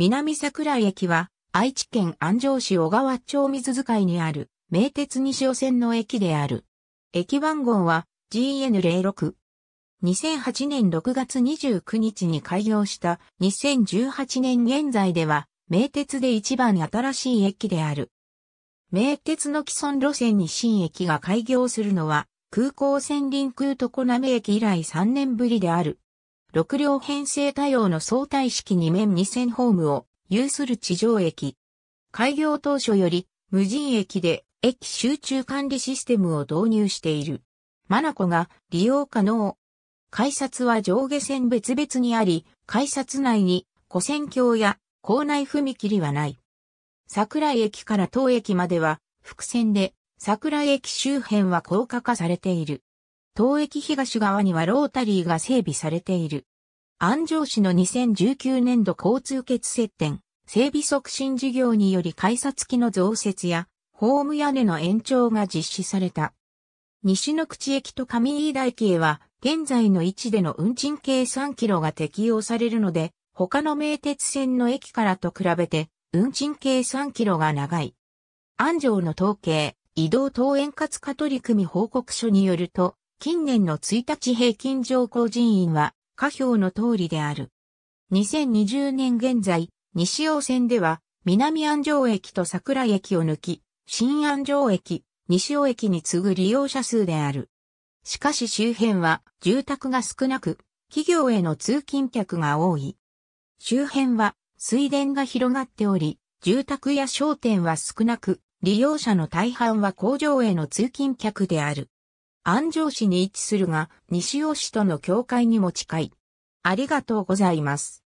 南桜井駅は、愛知県安城市小川町水遣いにある、名鉄西尾線の駅である。駅番号は GN06。2008年6月29日に開業した2018年現在では、名鉄で一番新しい駅である。名鉄の既存路線に新駅が開業するのは、空港線臨空常滑駅以来3年ぶりである。6両編成多様の相対式2面2線ホームを有する地上駅。開業当初より無人駅で駅集中管理システムを導入している。マナコが利用可能。改札は上下線別々にあり、改札内に古線橋や校内踏切はない。桜井駅から当駅までは、伏線で、桜井駅周辺は高架化されている。東駅東側にはロータリーが整備されている。安城市の2019年度交通結接点、整備促進事業により改札機の増設や、ホーム屋根の延長が実施された。西の口駅と上飯田駅へは、現在の位置での運賃計3キロが適用されるので、他の名鉄線の駅からと比べて、運賃計3キロが長い。安城の統計、移動等円滑化取組報告書によると、近年の1日平均上降人員は、下表の通りである。2020年現在、西尾線では、南安城駅と桜駅を抜き、新安城駅、西尾駅に次ぐ利用者数である。しかし周辺は、住宅が少なく、企業への通勤客が多い。周辺は、水田が広がっており、住宅や商店は少なく、利用者の大半は工場への通勤客である。安城市に位置するが、西尾市との境界にも近い。ありがとうございます。